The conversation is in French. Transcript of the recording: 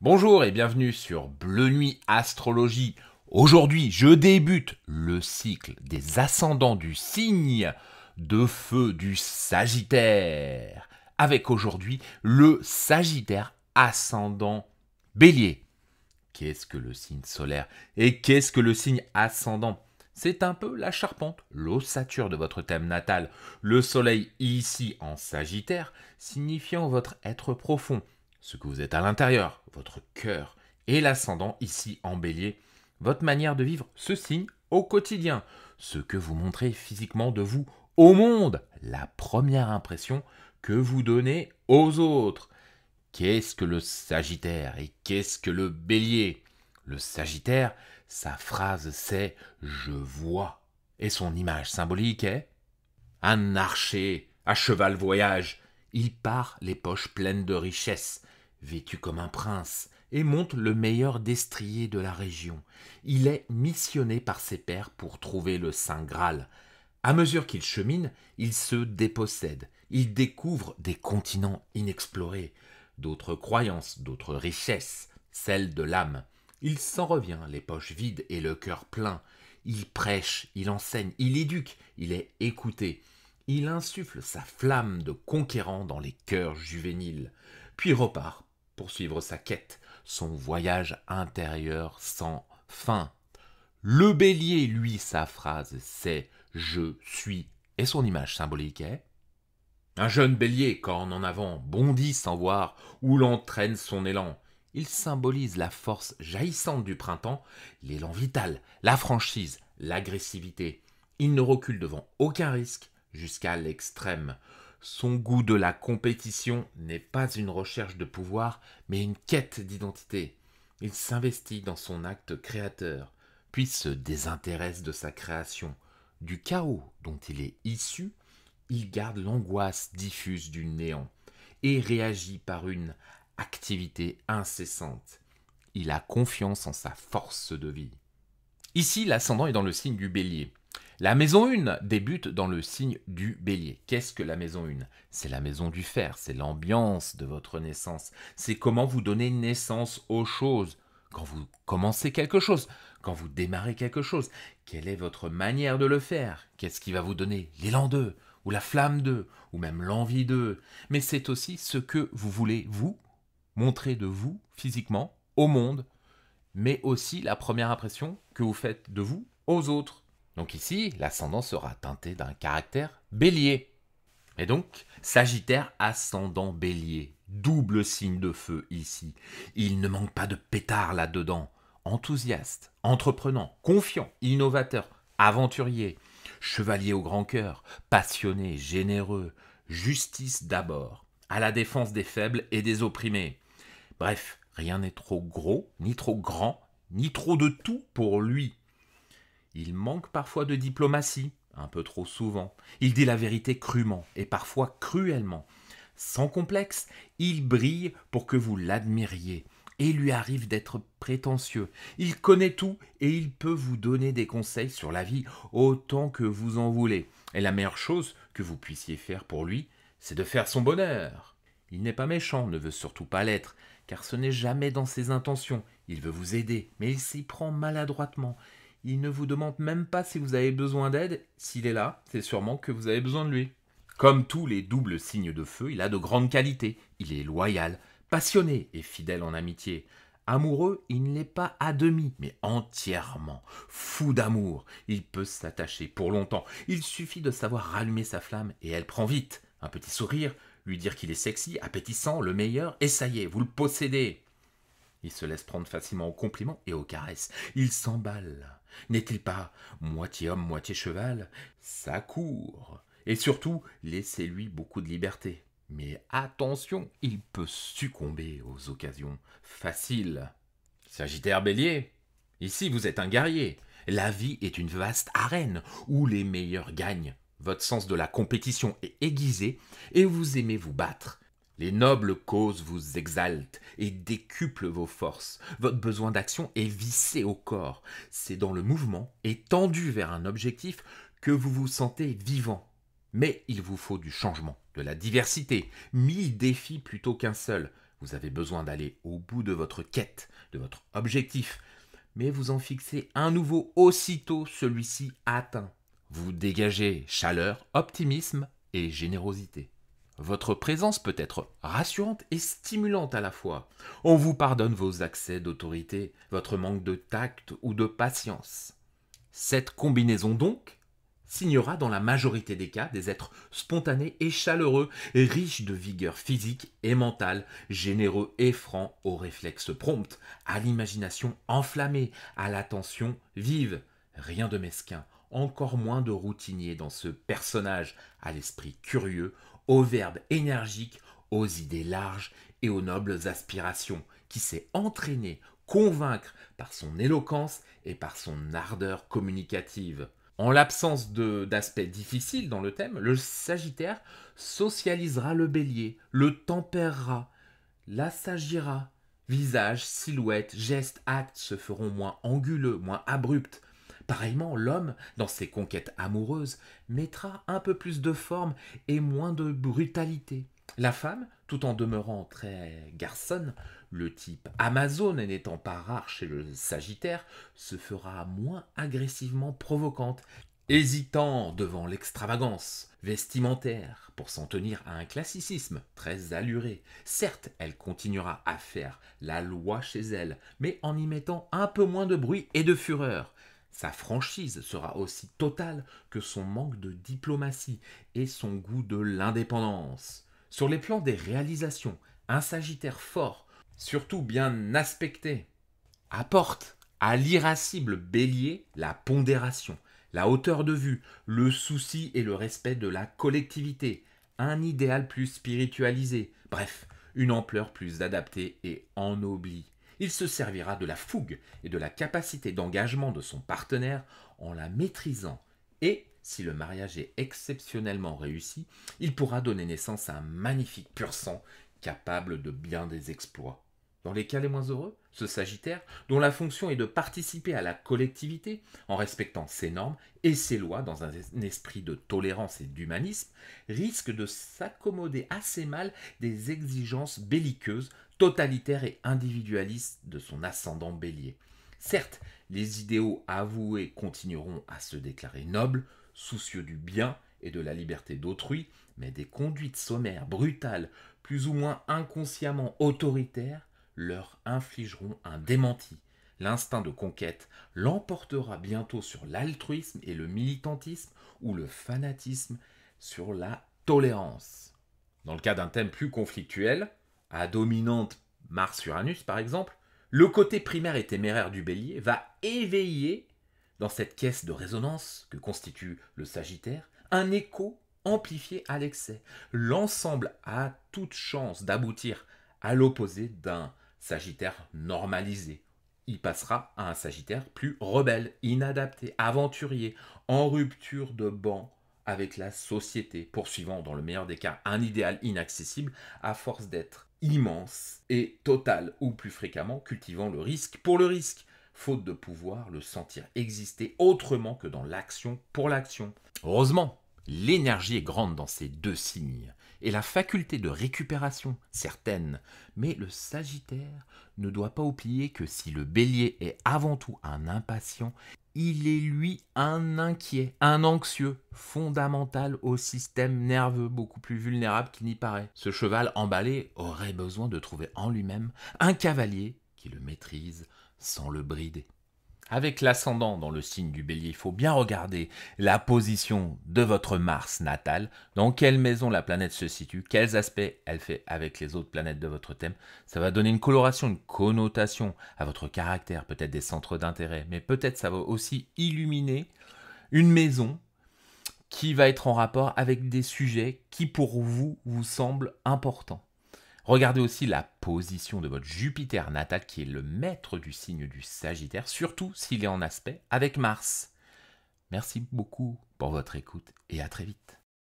Bonjour et bienvenue sur Bleu Nuit Astrologie. Aujourd'hui, je débute le cycle des ascendants du signe de feu du Sagittaire, avec aujourd'hui le Sagittaire ascendant bélier. Qu'est-ce que le signe solaire et qu'est-ce que le signe ascendant c'est un peu la charpente, l'ossature de votre thème natal. Le soleil ici en Sagittaire, signifiant votre être profond, ce que vous êtes à l'intérieur, votre cœur, et l'ascendant ici en bélier, votre manière de vivre ce signe au quotidien, ce que vous montrez physiquement de vous au monde, la première impression que vous donnez aux autres. Qu'est-ce que le Sagittaire et qu'est-ce que le Bélier Le Sagittaire, sa phrase c'est je vois et son image symbolique est un archer à cheval voyage. Il part les poches pleines de richesses vêtu comme un prince, et monte le meilleur destrier de la région. Il est missionné par ses pères pour trouver le Saint Graal. À mesure qu'il chemine, il se dépossède, il découvre des continents inexplorés, d'autres croyances, d'autres richesses, celles de l'âme. Il s'en revient, les poches vides et le cœur plein. Il prêche, il enseigne, il éduque, il est écouté. Il insuffle sa flamme de conquérant dans les cœurs juvéniles, puis repart poursuivre sa quête, son voyage intérieur sans fin. Le bélier, lui, sa phrase, c'est Je suis, et son image symbolique est un jeune bélier, corne en avant, bondit sans voir où l'entraîne son élan. Il symbolise la force jaillissante du printemps, l'élan vital, la franchise, l'agressivité. Il ne recule devant aucun risque jusqu'à l'extrême. Son goût de la compétition n'est pas une recherche de pouvoir, mais une quête d'identité. Il s'investit dans son acte créateur, puis se désintéresse de sa création. Du chaos dont il est issu, il garde l'angoisse diffuse du néant et réagit par une activité incessante. Il a confiance en sa force de vie. Ici, l'ascendant est dans le signe du bélier. La maison 1 débute dans le signe du bélier. Qu'est-ce que la maison 1 C'est la maison du fer, c'est l'ambiance de votre naissance, c'est comment vous donnez naissance aux choses, quand vous commencez quelque chose, quand vous démarrez quelque chose, quelle est votre manière de le faire Qu'est-ce qui va vous donner l'élan d'eux, ou la flamme d'eux, ou même l'envie d'eux Mais c'est aussi ce que vous voulez, vous, montrer de vous, physiquement, au monde, mais aussi la première impression que vous faites de vous aux autres. Donc ici, l'ascendant sera teinté d'un caractère bélier. Et donc, Sagittaire ascendant bélier, double signe de feu ici. Il ne manque pas de pétard là-dedans. Enthousiaste, entreprenant, confiant, innovateur, aventurier, chevalier au grand cœur, passionné, généreux, justice d'abord, à la défense des faibles et des opprimés. Bref, rien n'est trop gros, ni trop grand, ni trop de tout pour lui. Il manque parfois de diplomatie, un peu trop souvent. Il dit la vérité crûment et parfois cruellement. Sans complexe, il brille pour que vous l'admiriez. Et il lui arrive d'être prétentieux. Il connaît tout et il peut vous donner des conseils sur la vie autant que vous en voulez. Et la meilleure chose que vous puissiez faire pour lui, c'est de faire son bonheur. Il n'est pas méchant, ne veut surtout pas l'être, car ce n'est jamais dans ses intentions. Il veut vous aider, mais il s'y prend maladroitement. Il ne vous demande même pas si vous avez besoin d'aide. S'il est là, c'est sûrement que vous avez besoin de lui. Comme tous les doubles signes de feu, il a de grandes qualités. Il est loyal, passionné et fidèle en amitié. Amoureux, il ne l'est pas à demi, mais entièrement. Fou d'amour, il peut s'attacher pour longtemps. Il suffit de savoir rallumer sa flamme et elle prend vite. Un petit sourire, lui dire qu'il est sexy, appétissant, le meilleur, et ça y est, vous le possédez. Il se laisse prendre facilement aux compliments et aux caresses. Il s'emballe n'est-il pas moitié homme, moitié cheval Ça court. Et surtout, laissez-lui beaucoup de liberté. Mais attention, il peut succomber aux occasions faciles. Sagittaire bélier, ici vous êtes un guerrier. La vie est une vaste arène où les meilleurs gagnent. Votre sens de la compétition est aiguisé et vous aimez vous battre. Les nobles causes vous exaltent et décuplent vos forces. Votre besoin d'action est vissé au corps. C'est dans le mouvement et tendu vers un objectif que vous vous sentez vivant. Mais il vous faut du changement, de la diversité, mille défis plutôt qu'un seul. Vous avez besoin d'aller au bout de votre quête, de votre objectif, mais vous en fixez un nouveau aussitôt celui-ci atteint. Vous dégagez chaleur, optimisme et générosité. Votre présence peut être rassurante et stimulante à la fois. On vous pardonne vos accès d'autorité, votre manque de tact ou de patience. Cette combinaison donc signera dans la majorité des cas des êtres spontanés et chaleureux, riches de vigueur physique et mentale, généreux et francs, aux réflexes prompts, à l'imagination enflammée, à l'attention vive. Rien de mesquin, encore moins de routinier dans ce personnage à l'esprit curieux, aux verbes énergiques, aux idées larges et aux nobles aspirations, qui s'est entraîné, convaincre par son éloquence et par son ardeur communicative. En l'absence d'aspects difficiles dans le thème, le Sagittaire socialisera le bélier, le tempérera, l'assagira. Visage, silhouette, gestes, actes se feront moins anguleux, moins abrupts, Pareillement, l'homme, dans ses conquêtes amoureuses, mettra un peu plus de forme et moins de brutalité. La femme, tout en demeurant très garçonne, le type amazone n'étant pas rare chez le Sagittaire, se fera moins agressivement provocante, hésitant devant l'extravagance vestimentaire pour s'en tenir à un classicisme très alluré. Certes, elle continuera à faire la loi chez elle, mais en y mettant un peu moins de bruit et de fureur. Sa franchise sera aussi totale que son manque de diplomatie et son goût de l'indépendance. Sur les plans des réalisations, un Sagittaire fort, surtout bien aspecté, apporte à l'irascible bélier la pondération, la hauteur de vue, le souci et le respect de la collectivité, un idéal plus spiritualisé, bref, une ampleur plus adaptée et ennoblie il se servira de la fougue et de la capacité d'engagement de son partenaire en la maîtrisant et si le mariage est exceptionnellement réussi, il pourra donner naissance à un magnifique pur sang capable de bien des exploits. Dans les cas les moins heureux, ce Sagittaire, dont la fonction est de participer à la collectivité en respectant ses normes et ses lois dans un esprit de tolérance et d'humanisme, risque de s'accommoder assez mal des exigences belliqueuses totalitaire et individualiste de son ascendant bélier. Certes, les idéaux avoués continueront à se déclarer nobles, soucieux du bien et de la liberté d'autrui, mais des conduites sommaires, brutales, plus ou moins inconsciemment autoritaires, leur infligeront un démenti. L'instinct de conquête l'emportera bientôt sur l'altruisme et le militantisme ou le fanatisme sur la tolérance. Dans le cas d'un thème plus conflictuel, à dominante Mars-Uranus par exemple, le côté primaire et téméraire du bélier va éveiller dans cette caisse de résonance que constitue le Sagittaire un écho amplifié à l'excès. L'ensemble a toute chance d'aboutir à l'opposé d'un Sagittaire normalisé. Il passera à un Sagittaire plus rebelle, inadapté, aventurier, en rupture de banc avec la société, poursuivant dans le meilleur des cas un idéal inaccessible à force d'être immense et totale, ou plus fréquemment cultivant le risque pour le risque, faute de pouvoir le sentir exister autrement que dans l'action pour l'action. Heureusement, l'énergie est grande dans ces deux signes, et la faculté de récupération certaine, mais le Sagittaire ne doit pas oublier que si le bélier est avant tout un impatient, il est lui un inquiet, un anxieux, fondamental au système nerveux, beaucoup plus vulnérable qu'il n'y paraît. Ce cheval emballé aurait besoin de trouver en lui-même un cavalier qui le maîtrise sans le brider. Avec l'ascendant dans le signe du bélier, il faut bien regarder la position de votre Mars natal, dans quelle maison la planète se situe, quels aspects elle fait avec les autres planètes de votre thème. Ça va donner une coloration, une connotation à votre caractère, peut-être des centres d'intérêt, mais peut-être ça va aussi illuminer une maison qui va être en rapport avec des sujets qui pour vous vous semblent importants. Regardez aussi la position de votre Jupiter natal qui est le maître du signe du Sagittaire, surtout s'il est en aspect avec Mars. Merci beaucoup pour votre écoute et à très vite.